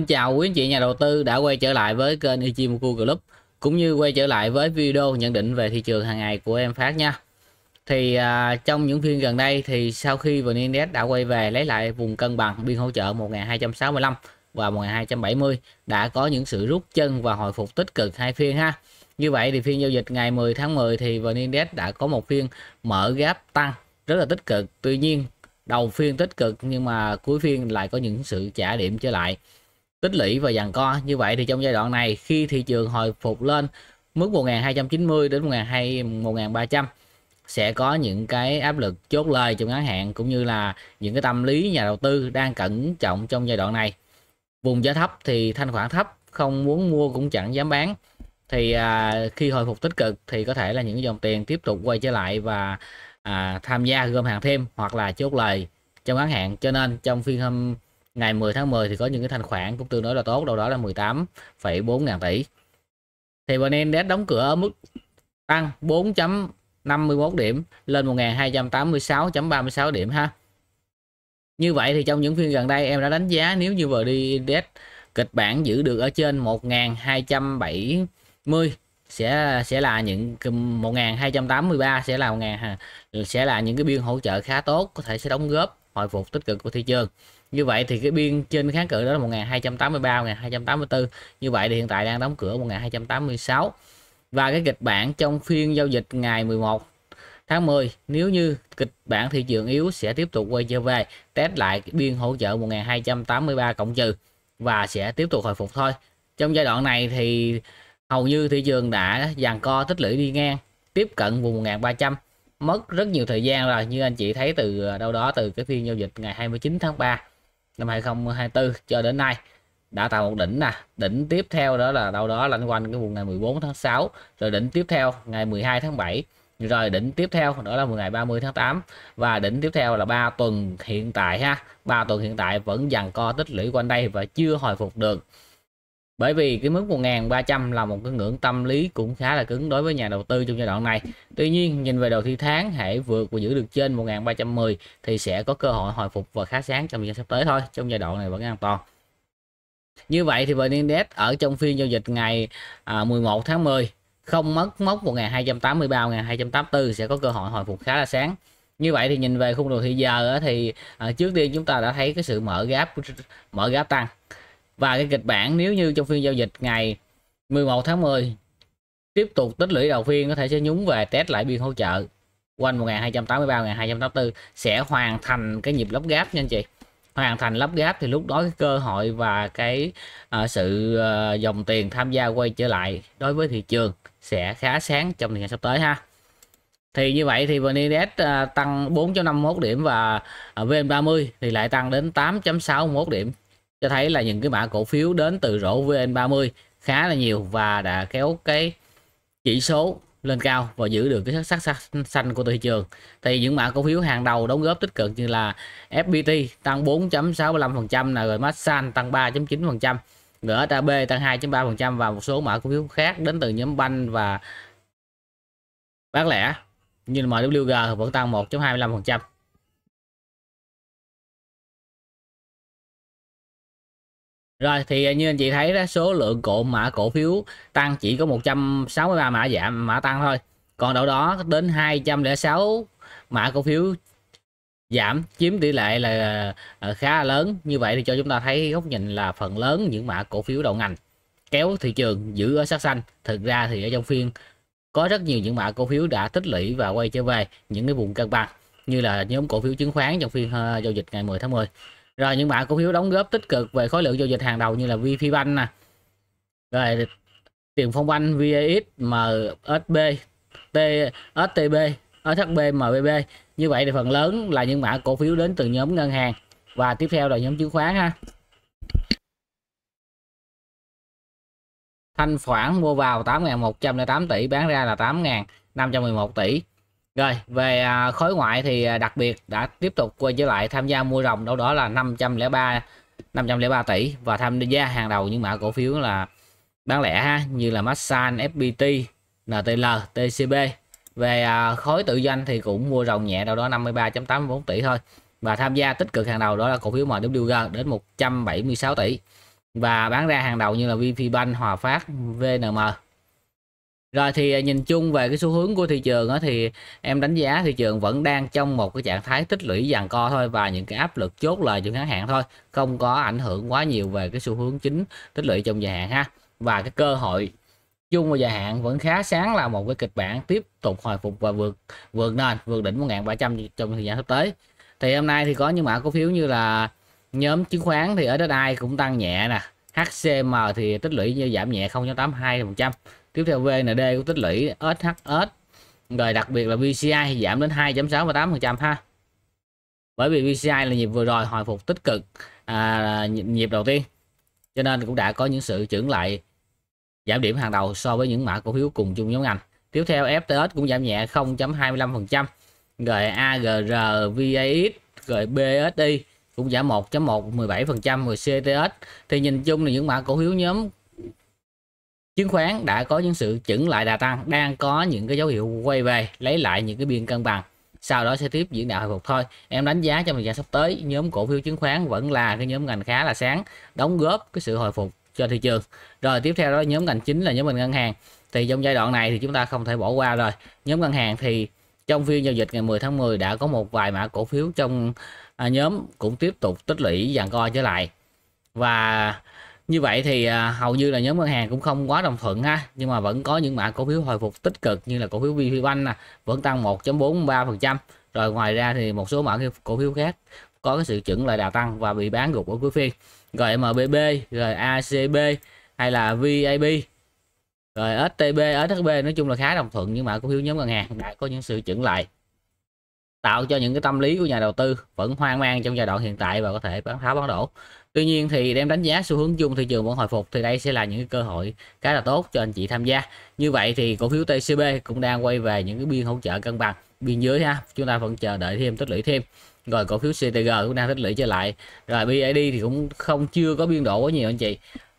Xin chào quý anh chị nhà đầu tư đã quay trở lại với kênh Ichimoku Club cũng như quay trở lại với video nhận định về thị trường hàng ngày của em Phát nha. Thì à, trong những phiên gần đây thì sau khi VN đã quay về lấy lại vùng cân bằng biên hỗ trợ 1265 và 1270 đã có những sự rút chân và hồi phục tích cực hai phiên ha. Như vậy thì phiên giao dịch ngày 10 tháng 10 thì VN đã có một phiên mở gáp tăng rất là tích cực. Tuy nhiên đầu phiên tích cực nhưng mà cuối phiên lại có những sự trả điểm trở lại tích lũy và dàn co. Như vậy thì trong giai đoạn này khi thị trường hồi phục lên mức 1290 đến 1300 sẽ có những cái áp lực chốt lời trong ngắn hạn cũng như là những cái tâm lý nhà đầu tư đang cẩn trọng trong giai đoạn này. Vùng giá thấp thì thanh khoản thấp, không muốn mua cũng chẳng dám bán. Thì à, khi hồi phục tích cực thì có thể là những dòng tiền tiếp tục quay trở lại và à, tham gia gom hàng thêm hoặc là chốt lời trong ngắn hạn. Cho nên trong phiên hôm ngày 10 tháng 10 thì có những cái thanh khoản cũng tương đối là tốt đâu đó là 18,4 ngàn tỷ thì vn index đóng cửa ở mức tăng 4.51 điểm lên 1286.36 điểm ha như vậy thì trong những phiên gần đây em đã đánh giá nếu như vừa đi Index kịch bản giữ được ở trên 1270 sẽ sẽ là những 1283 sẽ là 1000 sẽ là những cái biên hỗ trợ khá tốt có thể sẽ đóng góp hồi phục tích cực của thị trường như vậy thì cái biên trên kháng cự đó là 1283 1284 như vậy thì hiện tại đang đóng cửa 1286 và cái kịch bản trong phiên giao dịch ngày 11 tháng 10 nếu như kịch bản thị trường yếu sẽ tiếp tục quay trở về test lại cái biên hỗ trợ 1283 cộng trừ và sẽ tiếp tục hồi phục thôi trong giai đoạn này thì hầu như thị trường đã dàn co tích lũy đi ngang tiếp cận vùng 1300 mất rất nhiều thời gian rồi như anh chị thấy từ ờ, đâu đó từ cái phiên giao dịch ngày 29 tháng 3 năm 2024 cho đến nay đã tạo một đỉnh nè đỉnh tiếp theo đó là đâu đó lanh quanh cái vùng ngày 14 tháng 6 rồi đỉnh tiếp theo ngày 12 tháng 7 rồi đỉnh tiếp theo đó là 10 ngày 30 tháng 8 và đỉnh tiếp theo là 3 tuần hiện tại ha 3 tuần hiện tại vẫn dằn co tích lũy quanh đây và chưa hồi phục được bởi vì cái mức 1.300 là một cái ngưỡng tâm lý cũng khá là cứng đối với nhà đầu tư trong giai đoạn này. Tuy nhiên, nhìn về đầu thi tháng, hệ vượt và giữ được trên 1.310 thì sẽ có cơ hội hồi phục và khá sáng trong giai sắp tới thôi. Trong giai đoạn này vẫn an toàn. Như vậy thì VN Index ở trong phiên giao dịch ngày 11 à, tháng 10 không mất mốc 1283 284 sẽ có cơ hội hồi phục khá là sáng. Như vậy thì nhìn về khung đồ thị giờ thì à, trước tiên chúng ta đã thấy cái sự mở gáp mở gáp tăng và cái kịch bản nếu như trong phiên giao dịch ngày 11 tháng 10 tiếp tục tích lũy đầu phiên có thể sẽ nhúng về test lại biên hỗ trợ quanh 1283 1284 sẽ hoàn thành cái nhịp lắp gáp nha anh chị hoàn thành lắp gáp thì lúc đó cái cơ hội và cái uh, sự uh, dòng tiền tham gia quay trở lại đối với thị trường sẽ khá sáng trong thời gian sắp tới ha thì như vậy thì vn index à, tăng 4.51 điểm và uh, vn30 thì lại tăng đến 8.61 điểm cho thấy là những cái mã cổ phiếu đến từ rổ VN30 khá là nhiều và đã kéo cái chỉ số lên cao và giữ được cái sắc sắc xanh của thị trường. Thì những mã cổ phiếu hàng đầu đóng góp tích cực như là FPT tăng 4.65%, là rồi Masan tăng 3.9%, AB tăng 2.3% và một số mã cổ phiếu khác đến từ nhóm banh và bán lẻ như là MWG vẫn tăng 1.25%. Rồi thì như anh chị thấy đó số lượng cổ mã cổ phiếu tăng chỉ có 163 mã giảm mã tăng thôi. Còn đâu đó đến 206 mã cổ phiếu giảm chiếm tỷ lệ là ờ, khá là lớn. Như vậy thì cho chúng ta thấy góc nhìn là phần lớn những mã cổ phiếu đầu ngành kéo thị trường giữ ở sắc xanh. Thực ra thì ở trong phiên có rất nhiều những mã cổ phiếu đã tích lũy và quay trở về những cái vùng cân bằng như là nhóm cổ phiếu chứng khoán trong phiên ờ, giao dịch ngày 10 tháng 10 rồi những bạn cổ phiếu đóng góp tích cực về khối lượng giao dịch hàng đầu như là VPBank nè rồi tiền phong banh VAX MSB TSTB SHB MBB như vậy thì phần lớn là những mã cổ phiếu đến từ nhóm ngân hàng và tiếp theo là nhóm chứng khoán ha thanh khoản mua vào 8.108 tỷ bán ra là 8.511 tỷ rồi về à, khối ngoại thì à, đặc biệt đã tiếp tục quay trở lại tham gia mua rồng đâu đó là 503 503 tỷ và tham gia hàng đầu những mã cổ phiếu là bán lẻ ha, như là Masan, FPT, NTL, TCB. Về à, khối tự doanh thì cũng mua rồng nhẹ đâu đó 53.84 tỷ thôi và tham gia tích cực hàng đầu đó là cổ phiếu MWG đến 176 tỷ và bán ra hàng đầu như là VPBank, Hòa Phát, VNM rồi thì à, nhìn chung về cái xu hướng của thị trường đó thì em đánh giá thị trường vẫn đang trong một cái trạng thái tích lũy dàn co thôi và những cái áp lực chốt lời trong ngắn hạn thôi, không có ảnh hưởng quá nhiều về cái xu hướng chính tích lũy trong dài hạn ha. Và cái cơ hội chung và dài hạn vẫn khá sáng là một cái kịch bản tiếp tục hồi phục và vượt vượt nền, vượt đỉnh 1300 trong thời gian sắp tới. Thì hôm nay thì có những mã cổ phiếu như là nhóm chứng khoán thì ở đất đai cũng tăng nhẹ nè, HCM thì tích lũy như giảm nhẹ 0.82% tiếp theo D của tích lũy SHS rồi đặc biệt là VCI thì giảm đến 2.68% ha bởi vì VCI là nhịp vừa rồi hồi phục tích cực à, nhịp, đầu tiên cho nên cũng đã có những sự chuyển lại giảm điểm hàng đầu so với những mã cổ phiếu cùng chung nhóm ngành tiếp theo FTS cũng giảm nhẹ 0.25% rồi AGR VAX rồi BSD cũng giảm 1.1 17% rồi CTS thì nhìn chung là những mã cổ phiếu nhóm chứng khoán đã có những sự chỉnh lại đà tăng đang có những cái dấu hiệu quay về lấy lại những cái biên cân bằng sau đó sẽ tiếp diễn đạo hồi phục thôi em đánh giá trong thời gian sắp tới nhóm cổ phiếu chứng khoán vẫn là cái nhóm ngành khá là sáng đóng góp cái sự hồi phục cho thị trường rồi tiếp theo đó nhóm ngành chính là nhóm ngành ngân hàng thì trong giai đoạn này thì chúng ta không thể bỏ qua rồi nhóm ngân hàng thì trong phiên giao dịch ngày 10 tháng 10 đã có một vài mã cổ phiếu trong à, nhóm cũng tiếp tục tích lũy dàn co trở lại và như vậy thì à, hầu như là nhóm ngân hàng cũng không quá đồng thuận ha nhưng mà vẫn có những mã cổ phiếu hồi phục tích cực như là cổ phiếu VPBank nè vẫn tăng 1.43% rồi ngoài ra thì một số mã cổ phiếu khác có cái sự chuẩn lại đà tăng và bị bán gục ở cuối phiên rồi MBB rồi ACB hay là vab rồi STB SHB nói chung là khá đồng thuận nhưng mà cổ phiếu nhóm ngân hàng đã có những sự chuẩn lại tạo cho những cái tâm lý của nhà đầu tư vẫn hoang mang trong giai đoạn hiện tại và có thể bán tháo bán đổ tuy nhiên thì đem đánh giá xu hướng chung thị trường vẫn hồi phục thì đây sẽ là những cơ hội khá là tốt cho anh chị tham gia như vậy thì cổ phiếu TCB cũng đang quay về những cái biên hỗ trợ cân bằng biên dưới ha chúng ta vẫn chờ đợi thêm tích lũy thêm rồi cổ phiếu CTG cũng đang tích lũy trở lại rồi BID thì cũng không chưa có biên độ quá nhiều anh chị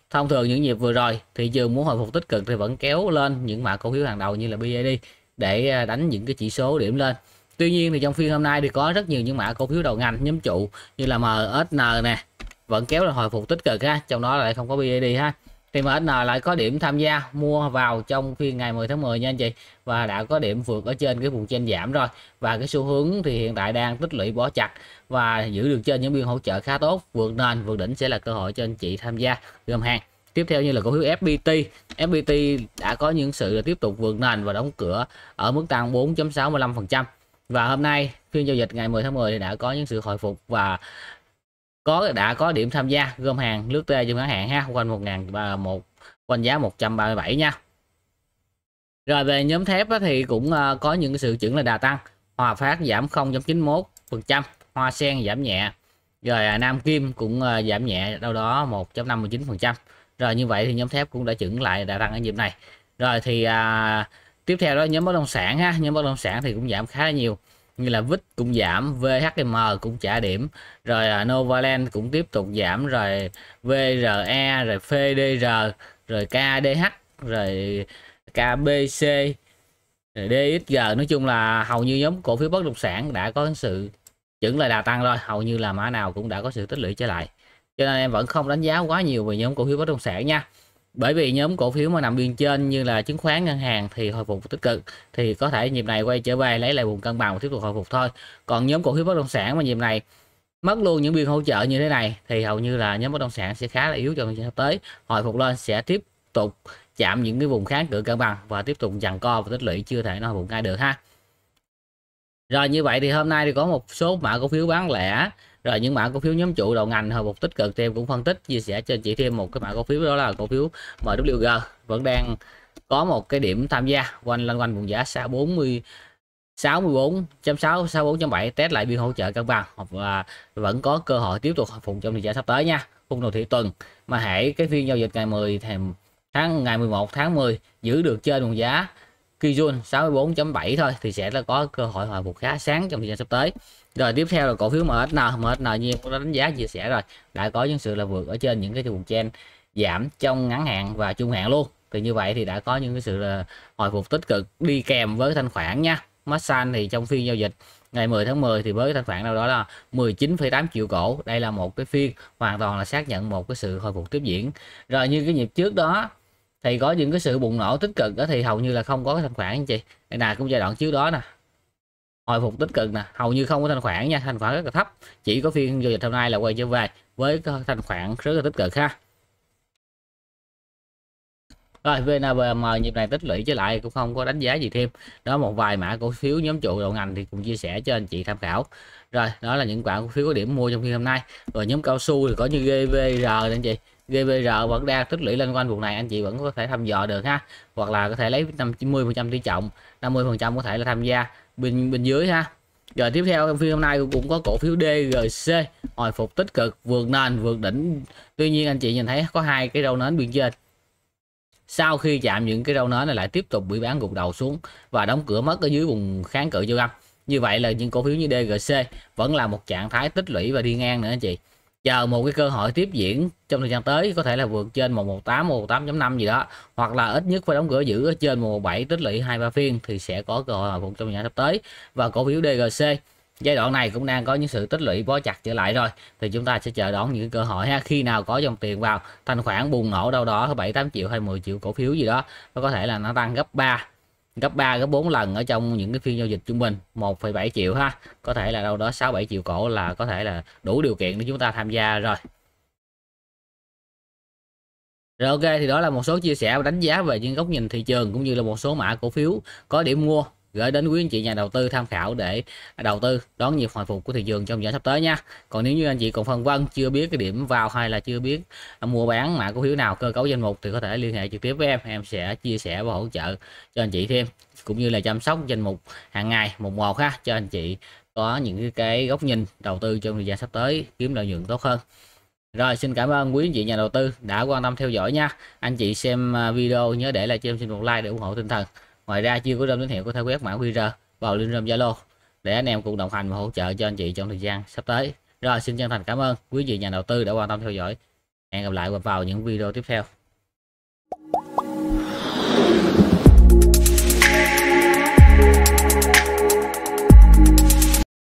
thông thường những nhịp vừa rồi thị trường muốn hồi phục tích cực thì vẫn kéo lên những mã cổ phiếu hàng đầu như là BID để à, đánh những cái chỉ số điểm lên Tuy nhiên thì trong phiên hôm nay thì có rất nhiều những mã cổ phiếu đầu ngành nhóm trụ như là MSN nè vẫn kéo là hồi phục tích cực ha trong đó lại không có BID ha thì MSN lại có điểm tham gia mua vào trong phiên ngày 10 tháng 10 nha anh chị và đã có điểm vượt ở trên cái vùng trên giảm rồi và cái xu hướng thì hiện tại đang tích lũy bỏ chặt và giữ được trên những biên hỗ trợ khá tốt vượt nền vượt đỉnh sẽ là cơ hội cho anh chị tham gia gom hàng tiếp theo như là cổ phiếu FPT FPT đã có những sự tiếp tục vượt nền và đóng cửa ở mức tăng 4.65% và hôm nay phiên giao dịch ngày 10 tháng 10 thì đã có những sự hồi phục và có đã có điểm tham gia gom hàng lướt tê trên ngắn hạn ha quanh 1 ngàn và một quanh giá 137 nha rồi về nhóm thép thì cũng ờ, có những sự chuyển là đà tăng Hòa Phát giảm 0.91% Hoa Sen giảm nhẹ rồi à, Nam Kim cũng ờ, giảm nhẹ đâu đó 1.59% rồi như vậy thì nhóm thép cũng đã chững lại đà tăng ở nhịp này rồi thì à, tiếp theo đó nhóm bất động sản ha nhóm bất động sản thì cũng giảm khá là nhiều như là VIX cũng giảm VHM cũng trả điểm rồi à, Novaland cũng tiếp tục giảm rồi VRE rồi PDR rồi KDH rồi KBC rồi DXG nói chung là hầu như nhóm cổ phiếu bất động sản đã có sự chuẩn là đà tăng rồi hầu như là mã nào cũng đã có sự tích lũy trở lại cho nên em vẫn không đánh giá quá nhiều về nhóm cổ phiếu bất động sản nha bởi vì nhóm cổ phiếu mà nằm biên trên như là chứng khoán ngân hàng thì hồi phục tích cực thì có thể nhịp này quay trở về lấy lại vùng cân bằng và tiếp tục hồi phục thôi còn nhóm cổ phiếu bất động sản mà nhịp này mất luôn những biên hỗ trợ như thế này thì hầu như là nhóm bất động sản sẽ khá là yếu trong thời gian tới hồi phục lên sẽ tiếp tục chạm những cái vùng kháng cự cân bằng và tiếp tục dằn co và tích lũy chưa thể nó hồi phục ngay được ha rồi như vậy thì hôm nay thì có một số mã cổ phiếu bán lẻ rồi những mã cổ phiếu nhóm trụ đầu ngành hồi một tích cực thì em cũng phân tích chia sẻ cho chị thêm một cái mã cổ phiếu đó là cổ phiếu MWG vẫn đang có một cái điểm tham gia quanh lên quanh vùng giá xa 40 64.6 64.7 test lại biên hỗ trợ cân bằng và vẫn có cơ hội tiếp tục phục trong thị trường sắp tới nha khung đầu thị tuần mà hãy cái phiên giao dịch ngày 10 tháng ngày 11 tháng 10 giữ được trên vùng giá Kijun 64.7 thôi thì sẽ là có cơ hội hồi phục khá sáng trong thời gian sắp tới rồi tiếp theo là cổ phiếu MSN MSN như cũng đã đánh giá chia sẻ rồi đã có những sự là vượt ở trên những cái vùng trên giảm trong ngắn hạn và trung hạn luôn thì như vậy thì đã có những cái sự là hồi phục tích cực đi kèm với thanh khoản nha Masan thì trong phiên giao dịch ngày 10 tháng 10 thì với thanh khoản đâu đó là 19,8 triệu cổ đây là một cái phiên hoàn toàn là xác nhận một cái sự hồi phục tiếp diễn rồi như cái nhịp trước đó thì có những cái sự bùng nổ tích cực đó thì hầu như là không có cái thanh khoản anh chị đây là cũng giai đoạn trước đó nè hồi phục tích cực nè hầu như không có thanh khoản nha thanh khoản rất là thấp chỉ có phiên giao dịch hôm nay là quay trở về với thanh khoản rất là tích cực ha rồi VNBM nhịp này tích lũy trở lại cũng không có đánh giá gì thêm đó một vài mã cổ phiếu nhóm trụ đầu ngành thì cùng chia sẻ cho anh chị tham khảo rồi đó là những quả cổ phiếu có điểm mua trong phiên hôm nay rồi nhóm cao su thì có như GVR nè anh chị GVR vẫn đang tích lũy lên quanh vùng này anh chị vẫn có thể thăm dò được ha hoặc là có thể lấy 50 phần trăm tỷ trọng 50 phần trăm có thể là tham gia bên bên dưới ha rồi tiếp theo trong phiên hôm nay cũng có cổ phiếu DGC hồi phục tích cực vượt nền vượt đỉnh tuy nhiên anh chị nhìn thấy có hai cái râu nến bên trên sau khi chạm những cái râu nến này lại tiếp tục bị bán gục đầu xuống và đóng cửa mất ở dưới vùng kháng cự giao găm như vậy là những cổ phiếu như DGC vẫn là một trạng thái tích lũy và đi ngang nữa anh chị chờ một cái cơ hội tiếp diễn trong thời gian tới có thể là vượt trên 118 118.5 gì đó hoặc là ít nhất phải đóng cửa giữ ở trên 117 tích lũy 23 phiên thì sẽ có cơ hội hồi phục trong thời gian sắp tới và cổ phiếu DGC giai đoạn này cũng đang có những sự tích lũy bó chặt trở lại rồi thì chúng ta sẽ chờ đón những cơ hội ha khi nào có dòng tiền vào thanh khoản bùng nổ đâu đó 7 8 triệu hay 10 triệu cổ phiếu gì đó nó có thể là nó tăng gấp 3 gấp 3 gấp 4 lần ở trong những cái phiên giao dịch trung bình 1,7 triệu ha có thể là đâu đó 6 7 triệu cổ là có thể là đủ điều kiện để chúng ta tham gia rồi rồi ok thì đó là một số chia sẻ và đánh giá về những góc nhìn thị trường cũng như là một số mã cổ phiếu có điểm mua gửi đến quý anh chị nhà đầu tư tham khảo để đầu tư đón nhịp hồi phục của thị trường trong giai sắp tới nha còn nếu như anh chị còn phân vân chưa biết cái điểm vào hay là chưa biết mua bán mã cổ phiếu nào cơ cấu danh mục thì có thể liên hệ trực tiếp với em em sẽ chia sẻ và hỗ trợ cho anh chị thêm cũng như là chăm sóc danh mục hàng ngày một một ha cho anh chị có những cái góc nhìn đầu tư trong thời gian sắp tới kiếm lợi nhuận tốt hơn rồi xin cảm ơn quý anh chị nhà đầu tư đã quan tâm theo dõi nha anh chị xem à, video nhớ để lại cho em xin một like để ủng hộ tinh thần ngoài ra chưa có rơm tín hiệu có thể quét mã qr vào link rom zalo để anh em cùng đồng hành và hỗ trợ cho anh chị trong thời gian sắp tới rồi xin chân thành cảm ơn quý vị nhà đầu tư đã quan tâm theo dõi hẹn gặp lại và vào những video tiếp theo